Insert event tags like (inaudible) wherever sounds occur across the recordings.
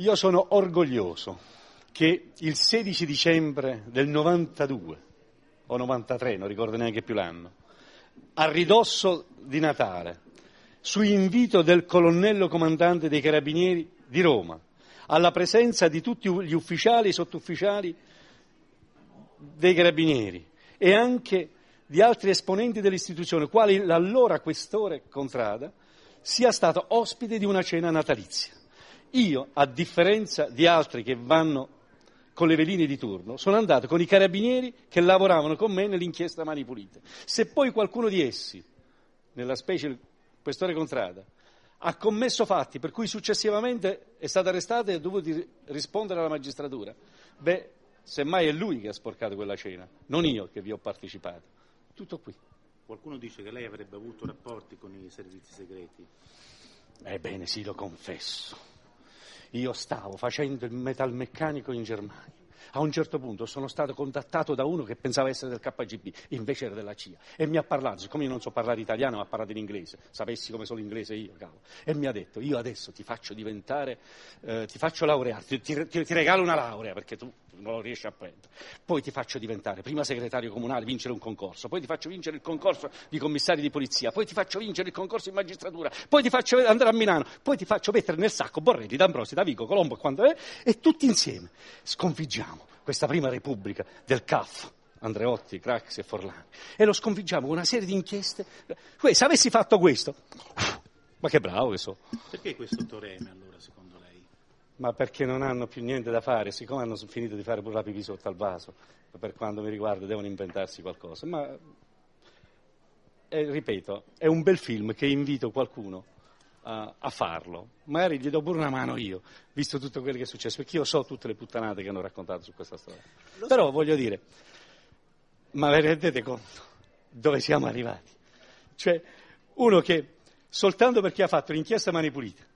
Io sono orgoglioso che il 16 dicembre del 92 o 93, non ricordo neanche più l'anno, a ridosso di Natale, su invito del colonnello comandante dei carabinieri di Roma, alla presenza di tutti gli ufficiali e sottufficiali dei carabinieri e anche di altri esponenti dell'istituzione, quali l'allora questore Contrada, sia stato ospite di una cena natalizia. Io, a differenza di altri che vanno con le veline di turno, sono andato con i carabinieri che lavoravano con me nell'inchiesta Mani Pulite. Se poi qualcuno di essi, nella specie il questore Contrada, ha commesso fatti per cui successivamente è stato arrestato e ha dovuto rispondere alla magistratura, beh, semmai è lui che ha sporcato quella cena, non io che vi ho partecipato. Tutto qui. Qualcuno dice che lei avrebbe avuto rapporti con i servizi segreti. Ebbene sì, lo confesso io stavo facendo il metalmeccanico in Germania. A un certo punto sono stato contattato da uno che pensava essere del KGB, invece era della CIA, e mi ha parlato, siccome io non so parlare italiano, ma ha parlato in inglese, sapessi come sono inglese io, cavolo, e mi ha detto, io adesso ti faccio diventare, eh, ti faccio laurearti, ti, ti, ti, regalo una laurea, perché tu non lo riesci a prendere, poi ti faccio diventare prima segretario comunale, vincere un concorso, poi ti faccio vincere il concorso di commissari di polizia, poi ti faccio vincere il concorso in magistratura, poi ti faccio andare a Milano, poi ti faccio mettere nel sacco Borrelli, D'Ambrosi, Davico, Colombo, quando è, e tutti insieme sconfiggiamo questa prima repubblica del CAF, Andreotti, Craxi e Forlani, e lo sconfiggiamo con una serie di inchieste. Se avessi fatto questo, (laughs) ma che bravo che so. Perché questo toreme allora, secondo lei? Ma perché non hanno più niente da fare, siccome hanno finito di fare pure la pipì sotto al vaso, per quanto mi riguarda devono inventarsi qualcosa, ma... Eh, ripeto, è un bel film che invito qualcuno a, eh, a farlo. Magari gli do pure una mano io, visto tutto quello che è successo, perché io so tutte le puttanate che hanno raccontato su questa storia. Lo Però so. voglio dire, ma vi rendete conto dove siamo arrivati? Cioè, uno che soltanto perché ha fatto l'inchiesta Mani Pulite,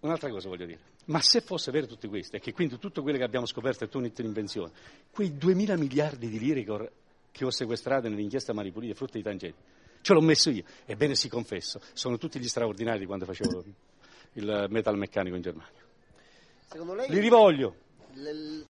Un'altra cosa voglio dire, ma se fosse vero tutto questo, e che quindi tutto quello che abbiamo scoperto è tutta un'invenzione, quei 2.000 miliardi di lire che ho, che ho sequestrato nell'inchiesta Mani Pulite, frutto di tangenti, ce l'ho messo io. Ebbene si confesso, sono tutti gli straordinari di quando facevo il metalmeccanico in Germania. Lei... Li rivoglio.